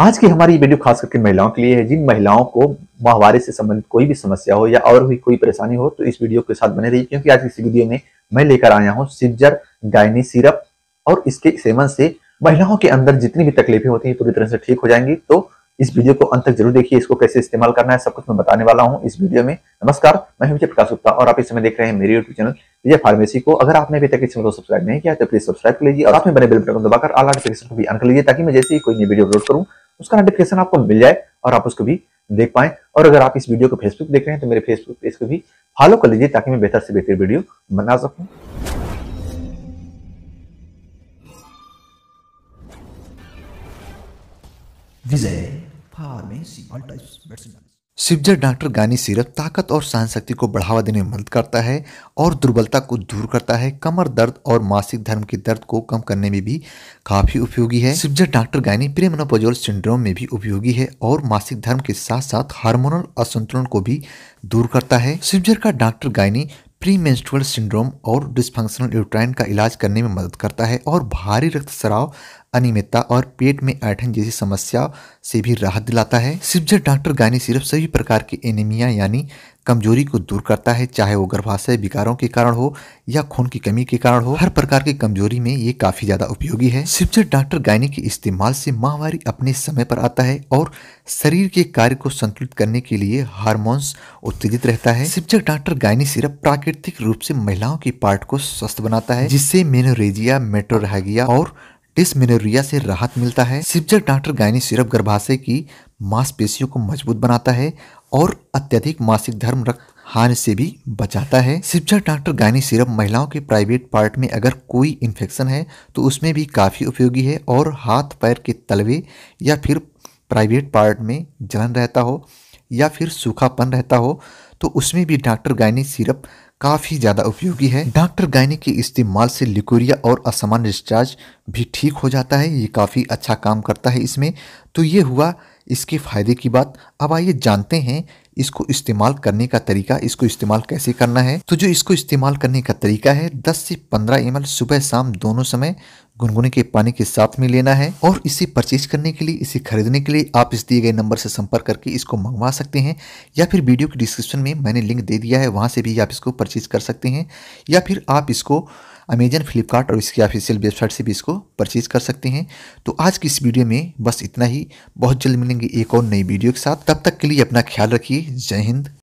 आज की हमारी वीडियो खास करके महिलाओं के लिए है जिन महिलाओं को माहवारी से संबंधित कोई भी समस्या हो या और भी कोई परेशानी हो तो इस वीडियो के साथ बने रहिए क्योंकि आज की वीडियो में मैं लेकर आया हूँ सिज्जर गायनी सिरप और इसके सेवन से महिलाओं के अंदर जितनी भी तकलीफें होती हैं पूरी तरह से ठीक हो जाएंगी तो इस वीडियो को अंत तक जरूर देखिए इसको कैसे इस्तेमाल करना है सब कुछ मैं बताने वाला हूँ इस वीडियो में नमस्कार मैं विजय प्रकाश गुप्ता और आप इस समय देख रहे हैं मेरे यूट्यूब चैनल विजय फार्मेसी को अगर आपने अभी तक इस चैनल को सब्सक्राइब नहीं किया तो प्लीज सब्सक्राइब कर लीजिए और आप बने बेल बटन दबाकर आल नोटिफिकेशन को भी अन कर लीजिए ताकि मैं जैसे ही कोई नई वीडियो अपलोड करूँ उसका नोटिफिकेशन आपको मिल जाए और आप उसको भी देख पाए और अगर आप इस वीडियो को फेसबुक देख रहे हैं तो मेरे फेसबुक पेज को भी फॉलो कर लीजिए ताकि मैं बेहतर से बेहतर वीडियो बना सकूं विजय फार्मेसी मेडिसिन सिप्जर डॉक्टर गानी सिरप ताकत और सहन शक्ति को बढ़ावा देने में मदद करता है और दुर्बलता को दूर करता है कमर दर्द और मासिक धर्म के दर्द को कम करने में भी काफ़ी उपयोगी है सिप्जर डॉक्टर गानी प्रेमनोपोजोल सिंड्रोम में भी उपयोगी है और मासिक धर्म के साथ साथ हार्मोनल असंतुलन को भी दूर करता है सिप्जर का डॉक्टर गायनी प्री मेंस्ट्रुअल सिंड्रोम और डिस्फंक्शनल यूट्राइन का इलाज करने में मदद करता है और भारी रक्तस्राव अनियमितता और पेट में ऐठन जैसी समस्या से भी राहत दिलाता है सिर्फ डॉक्टर गायनी सिर्फ सभी प्रकार की एनीमिया यानी कमजोरी को दूर करता है चाहे वो गर्भाशय विकारों के कारण हो या खून की कमी के कारण हो हर प्रकार की कमजोरी में ये काफी ज्यादा उपयोगी है सिर्फ डॉक्टर गायनी के इस्तेमाल से माहवारी अपने समय पर आता है और शरीर के कार्य को संतुलित करने के लिए हार्मोन्स उत्तेजित रहता है सिर्फ डॉक्टर गायनी सिर्फ प्राकृतिक रूप से महिलाओं के पार्ट को स्वस्थ बनाता है जिससे मेनोरेजिया मेट्रोरहागिया और डिसमिनोरिया से राहत मिलता है सिब्जर डॉक्टर गायनी सिरप गर्भाशय की मांसपेशियों को मजबूत बनाता है और अत्यधिक मासिक धर्म रक्त हानि से भी बचाता है सिप्चर डॉक्टर गायनी सिरप महिलाओं के प्राइवेट पार्ट में अगर कोई इन्फेक्शन है तो उसमें भी काफ़ी उपयोगी है और हाथ पैर के तलवे या फिर प्राइवेट पार्ट में जलन रहता हो या फिर सूखापन रहता हो तो उसमें भी डॉक्टर गायनी सिरप काफ़ी ज़्यादा उपयोगी है डॉक्टर गायने के इस्तेमाल से लिकोरिया और असामान्य डिस्चार्ज भी ठीक हो जाता है ये काफ़ी अच्छा काम करता है इसमें तो ये हुआ इसके फ़ायदे की बात अब आइए जानते हैं इसको इस्तेमाल करने का तरीका इसको इस्तेमाल कैसे करना है तो जो इसको इस्तेमाल करने का तरीका है 10 से 15 एम सुबह शाम दोनों समय गुनगुने के पानी के साथ में लेना है और इसे परचेज करने के लिए इसे खरीदने के लिए आप इस दिए गए नंबर से संपर्क करके इसको मंगवा सकते हैं या फिर वीडियो के डिस्क्रिप्शन में मैंने लिंक दे दिया है वहाँ से भी आप इसको परचेज कर सकते हैं या फिर आप इसको अमेजन फ्लिपकार्ट और इसकी ऑफिशियल वेबसाइट से भी इसको परचेज कर सकते हैं तो आज की इस वीडियो में बस इतना ही बहुत जल्द मिलेंगे एक और नई वीडियो के साथ तब तक के लिए अपना ख्याल रखिए जय हिंद